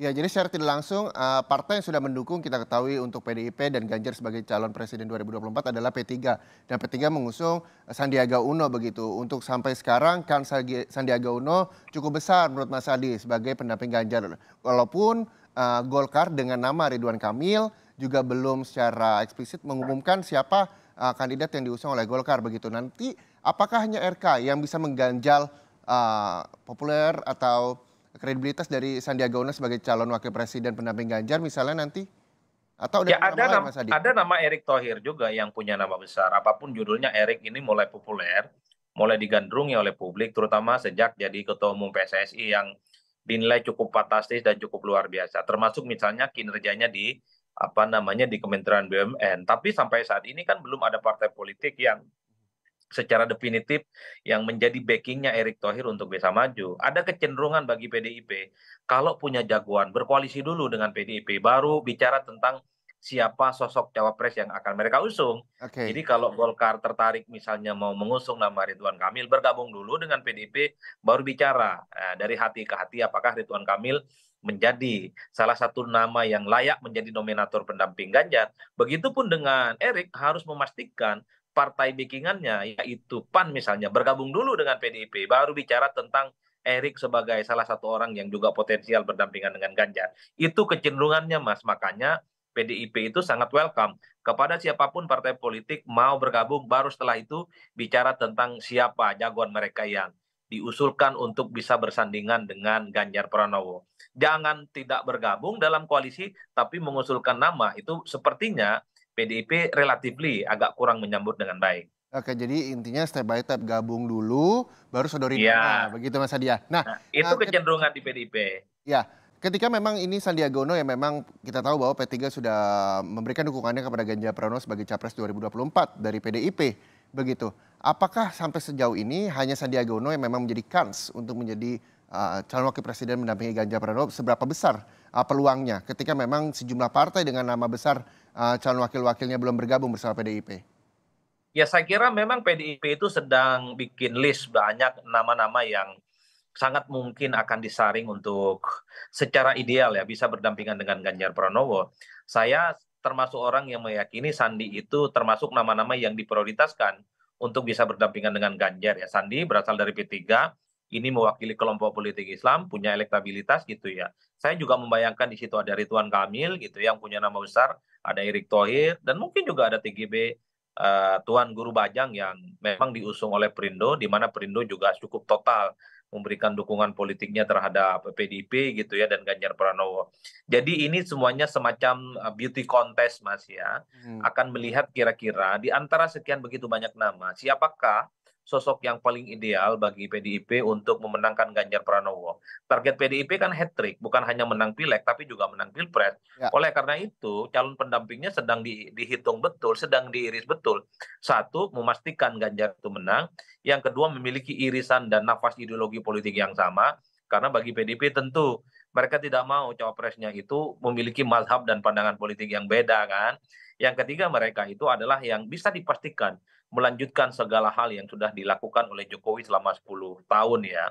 Ya, jadi secara tidak langsung uh, partai yang sudah mendukung kita ketahui untuk PDIP dan Ganjar sebagai calon presiden 2024 adalah P3 dan P3 mengusung eh, Sandiaga Uno begitu. Untuk sampai sekarang kan Sandiaga Uno cukup besar menurut Mas Adi sebagai pendamping Ganjar. Walaupun uh, Golkar dengan nama Ridwan Kamil juga belum secara eksplisit mengumumkan siapa uh, kandidat yang diusung oleh Golkar begitu. Nanti apakah hanya RK yang bisa mengganjal uh, populer atau kredibilitas dari Sandiaga Uno sebagai calon wakil presiden pendamping Ganjar misalnya nanti atau ada, ya, nama ada nama, Mas Adi? ada nama Erick Thohir juga yang punya nama besar. Apapun judulnya Erick ini mulai populer, mulai digandrungi oleh publik terutama sejak jadi ketua umum PSSI yang dinilai cukup fantastis dan cukup luar biasa. Termasuk misalnya kinerjanya di apa namanya di Kementerian BUMN. Tapi sampai saat ini kan belum ada partai politik yang secara definitif yang menjadi backingnya Erick Thohir untuk bisa maju. Ada kecenderungan bagi PDIP kalau punya jagoan berkoalisi dulu dengan PDIP baru bicara tentang siapa sosok cawapres yang akan mereka usung. Okay. Jadi kalau Golkar tertarik misalnya mau mengusung nama Ridwan Kamil bergabung dulu dengan PDIP baru bicara eh, dari hati ke hati apakah Ridwan Kamil menjadi salah satu nama yang layak menjadi nominator pendamping Ganjar. Begitupun dengan Erik harus memastikan partai bikinannya yaitu PAN misalnya bergabung dulu dengan PDIP baru bicara tentang Erik sebagai salah satu orang yang juga potensial berdampingan dengan Ganjar. Itu kecenderungannya Mas, makanya PDIP itu sangat welcome kepada siapapun partai politik mau bergabung baru setelah itu bicara tentang siapa jagoan mereka yang diusulkan untuk bisa bersandingan dengan Ganjar Pranowo. Jangan tidak bergabung dalam koalisi tapi mengusulkan nama itu sepertinya PDIP relatifly agak kurang menyambut dengan baik. Oke, jadi intinya step by step gabung dulu, baru sodorin ya. begitu Mas Hadiah. Ya. Nah, nah itu nah, kecenderungan di PDIP. Ya, ketika memang ini Sandiaga Uno yang memang kita tahu bahwa P3 sudah memberikan dukungannya kepada Ganjar Pranowo sebagai capres 2024 dari PDIP begitu. Apakah sampai sejauh ini hanya Sandiaga Uno yang memang menjadi kans untuk menjadi uh, calon wakil presiden mendampingi Ganjar Pranowo seberapa besar uh, peluangnya ketika memang sejumlah partai dengan nama besar uh, calon wakil-wakilnya belum bergabung bersama PDIP? Ya saya kira memang PDIP itu sedang bikin list banyak nama-nama yang sangat mungkin akan disaring untuk secara ideal ya bisa berdampingan dengan Ganjar Pranowo. Saya termasuk orang yang meyakini Sandi itu termasuk nama-nama yang diprioritaskan untuk bisa berdampingan dengan Ganjar ya. Sandi berasal dari P3, ini mewakili kelompok politik Islam, punya elektabilitas gitu ya. Saya juga membayangkan di situ ada Ridwan Kamil gitu ya, yang punya nama besar, ada Erick Thohir dan mungkin juga ada TGB uh, eh, Tuan Guru Bajang yang memang diusung oleh Perindo di mana Perindo juga cukup total memberikan dukungan politiknya terhadap PDIP gitu ya dan Ganjar Pranowo. Jadi ini semuanya semacam eh, beauty contest Mas ya. Hmm. Akan melihat kira-kira di antara sekian begitu banyak nama siapakah sosok yang paling ideal bagi PDIP untuk memenangkan Ganjar Pranowo. Target PDIP kan hat trick, bukan hanya menang pileg tapi juga menang pilpres. Ya. Oleh karena itu, calon pendampingnya sedang di, dihitung betul, sedang diiris betul. Satu, memastikan Ganjar itu menang. Yang kedua, memiliki irisan dan nafas ideologi politik yang sama. Karena bagi PDIP tentu mereka tidak mau cawapresnya itu memiliki mazhab dan pandangan politik yang beda kan. Yang ketiga mereka itu adalah yang bisa dipastikan melanjutkan segala hal yang sudah dilakukan oleh Jokowi selama 10 tahun ya.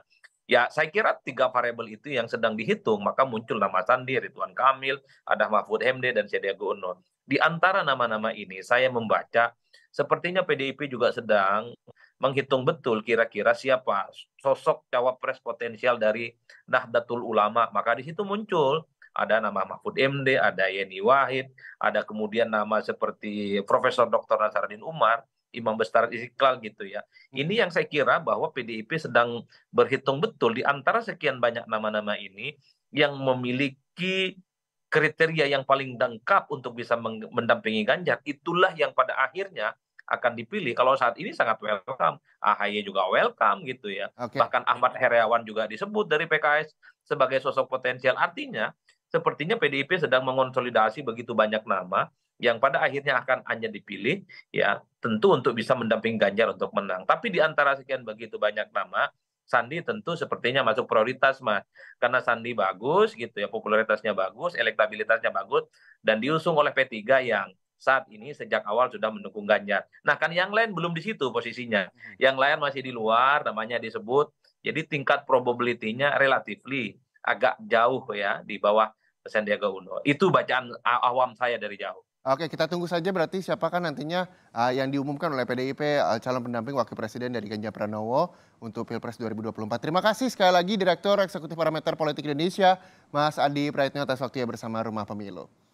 Ya saya kira tiga variabel itu yang sedang dihitung maka muncul nama Sandi, Ridwan Kamil, ada Mahfud MD dan Sandiaga Uno. Di antara nama-nama ini saya membaca sepertinya PDIP juga sedang menghitung betul kira-kira siapa sosok cawapres potensial dari Nahdlatul Ulama. Maka di situ muncul ada nama Mahfud MD, ada Yeni Wahid, ada kemudian nama seperti Profesor Dr. Nasaruddin Umar, Imam Besar Istiqlal gitu ya. Ini hmm. yang saya kira bahwa PDIP sedang berhitung betul di antara sekian banyak nama-nama ini yang memiliki kriteria yang paling lengkap untuk bisa mendampingi Ganjar itulah yang pada akhirnya akan dipilih. Kalau saat ini sangat welcome, AHY juga welcome gitu ya. Okay. Bahkan Ahmad Heriawan juga disebut dari PKS sebagai sosok potensial. Artinya sepertinya PDIP sedang mengonsolidasi begitu banyak nama yang pada akhirnya akan hanya dipilih ya tentu untuk bisa mendampingi Ganjar untuk menang. Tapi di antara sekian begitu banyak nama Sandi tentu sepertinya masuk prioritas mas karena Sandi bagus gitu ya popularitasnya bagus elektabilitasnya bagus dan diusung oleh P3 yang saat ini sejak awal sudah mendukung Ganjar. Nah kan yang lain belum di situ posisinya, hmm. yang lain masih di luar namanya disebut. Jadi tingkat probability-nya relatifly agak jauh ya di bawah Sandiaga Uno. Itu bacaan awam saya dari jauh. Oke, kita tunggu saja berarti siapakah nantinya uh, yang diumumkan oleh PDIP uh, eh, calon pendamping wakil presiden dari Ganjar Pranowo untuk Pilpres 2024. Terima kasih sekali lagi Direktur Eksekutif Parameter Politik Indonesia, Mas Adi Praetno atas waktunya bersama Rumah Pemilu.